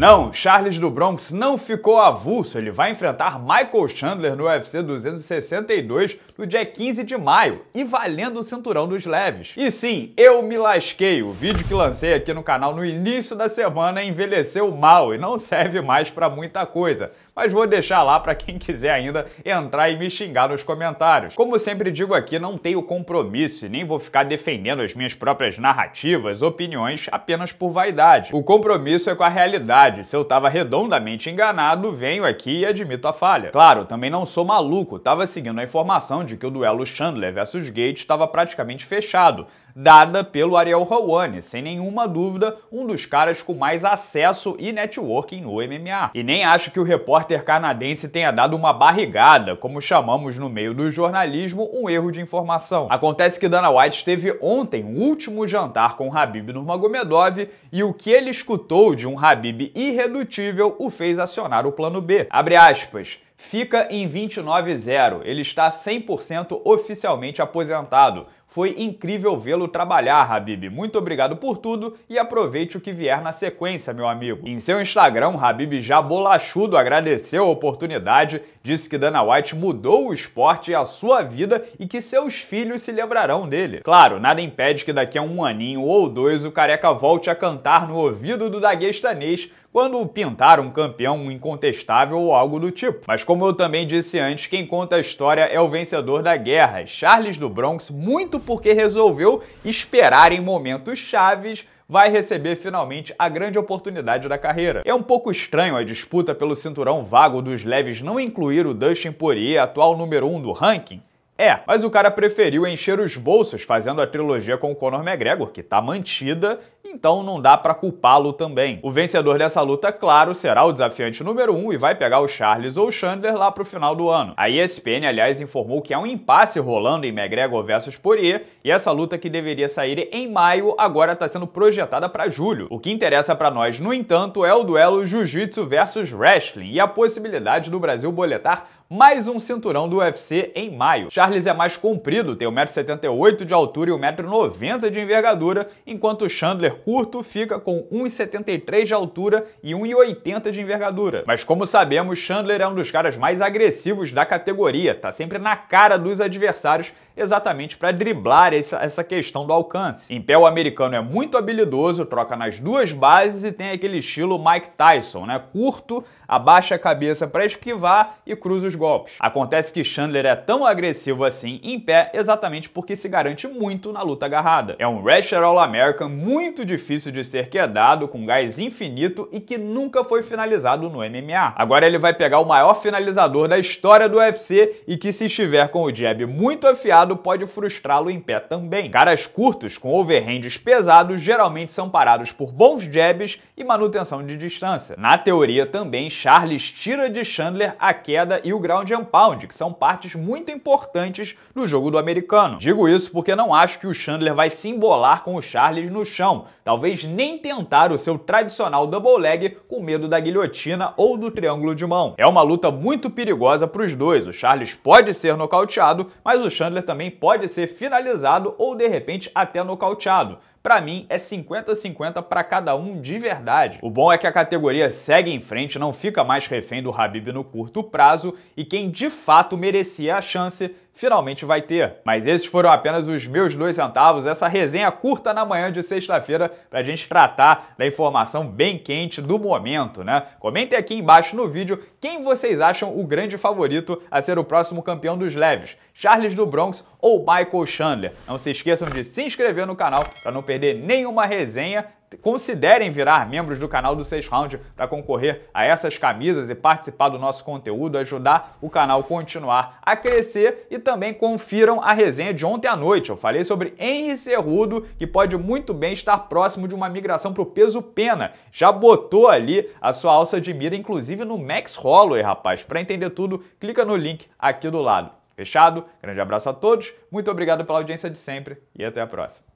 Não, Charles do Bronx não ficou avulso. Ele vai enfrentar Michael Chandler no UFC 262 no dia 15 de maio e valendo o cinturão dos leves. E sim, eu me lasquei. O vídeo que lancei aqui no canal no início da semana envelheceu mal e não serve mais para muita coisa. Mas vou deixar lá para quem quiser ainda entrar e me xingar nos comentários. Como sempre digo aqui, não tenho compromisso e nem vou ficar defendendo as minhas próprias narrativas, opiniões apenas por vaidade. O compromisso é com a realidade verdade, se eu tava redondamente enganado, venho aqui e admito a falha. Claro, também não sou maluco, tava seguindo a informação de que o duelo Chandler versus Gates estava praticamente fechado, dada pelo Ariel Rawane, sem nenhuma dúvida um dos caras com mais acesso e networking no MMA. E nem acho que o repórter canadense tenha dado uma barrigada, como chamamos no meio do jornalismo, um erro de informação. Acontece que Dana White teve ontem um último jantar com o Habib Nurmagomedov e o que ele escutou de um Habib irredutível o fez acionar o plano B. Abre aspas fica em 29-0. Ele está 100% oficialmente aposentado. Foi incrível vê-lo trabalhar, Habib. Muito obrigado por tudo e aproveite o que vier na sequência, meu amigo. Em seu Instagram, Habib já bolachudo agradeceu a oportunidade, disse que Dana White mudou o esporte e a sua vida e que seus filhos se lembrarão dele. Claro, nada impede que daqui a um aninho ou dois o careca volte a cantar no ouvido do daguestanês quando pintar um campeão incontestável ou algo do tipo. Mas como eu também disse antes, quem conta a história é o vencedor da guerra. Charles do Bronx, muito porque resolveu esperar em momentos chaves vai receber finalmente a grande oportunidade da carreira. É um pouco estranho a disputa pelo cinturão vago dos leves não incluir o Dustin Poirier, atual número 1 um do ranking, é, mas o cara preferiu encher os bolsos fazendo a trilogia com o Conor McGregor, que tá mantida, então não dá para culpá-lo também. O vencedor dessa luta, claro, será o desafiante número 1 um e vai pegar o Charles ou o Chandler lá pro final do ano. A ESPN, aliás, informou que há um impasse rolando em McGregor versus Poirier e essa luta que deveria sair em maio agora tá sendo projetada para julho. O que interessa para nós, no entanto, é o duelo jiu-jitsu versus wrestling e a possibilidade do Brasil boletar mais um cinturão do UFC em maio. Charles é mais comprido, tem 1,78m de altura e 1,90m de envergadura, enquanto Chandler curto fica com 1,73m de altura e 1,80m de envergadura. Mas como sabemos, Chandler é um dos caras mais agressivos da categoria, tá sempre na cara dos adversários exatamente para driblar essa, essa questão do alcance. Em pé, o americano é muito habilidoso, troca nas duas bases e tem aquele estilo Mike Tyson, né? Curto, abaixa a cabeça para esquivar e cruza os golpes. Acontece que Chandler é tão agressivo assim em pé exatamente porque se garante muito na luta agarrada. É um wrestler All-American muito difícil de ser quedado, com gás infinito e que nunca foi finalizado no MMA. Agora ele vai pegar o maior finalizador da história do UFC e que se estiver com o jab muito afiado pode frustrá-lo em pé também. Caras curtos com overhands pesados geralmente são parados por bons jabs e manutenção de distância. Na teoria também, Charles tira de Chandler a queda e o ground and pound, que são partes muito importantes no jogo do americano. Digo isso porque não acho que o Chandler vai se embolar com o Charles no chão, talvez nem tentar o seu tradicional double leg com medo da guilhotina ou do triângulo de mão. É uma luta muito perigosa para os dois, o Charles pode ser nocauteado, mas o Chandler também pode ser finalizado ou de repente até nocauteado. Para mim, é 50-50 para cada um de verdade. O bom é que a categoria segue em frente, não fica mais refém do Habib no curto prazo e quem de fato merecia a chance finalmente vai ter. Mas esses foram apenas os meus dois centavos, essa resenha curta na manhã de sexta-feira para a gente tratar da informação bem quente do momento, né? Comentem aqui embaixo no vídeo quem vocês acham o grande favorito a ser o próximo campeão dos leves, Charles do Bronx ou Michael Chandler. Não se esqueçam de se inscrever no canal para não perder nenhuma resenha considerem virar membros do canal do 6 Round para concorrer a essas camisas e participar do nosso conteúdo, ajudar o canal continuar a crescer e também confiram a resenha de ontem à noite. Eu falei sobre Henry Cerrudo, que pode muito bem estar próximo de uma migração para o peso pena. Já botou ali a sua alça de mira, inclusive no Max Holloway, rapaz. Para entender tudo, clica no link aqui do lado. Fechado? Grande abraço a todos, muito obrigado pela audiência de sempre e até a próxima.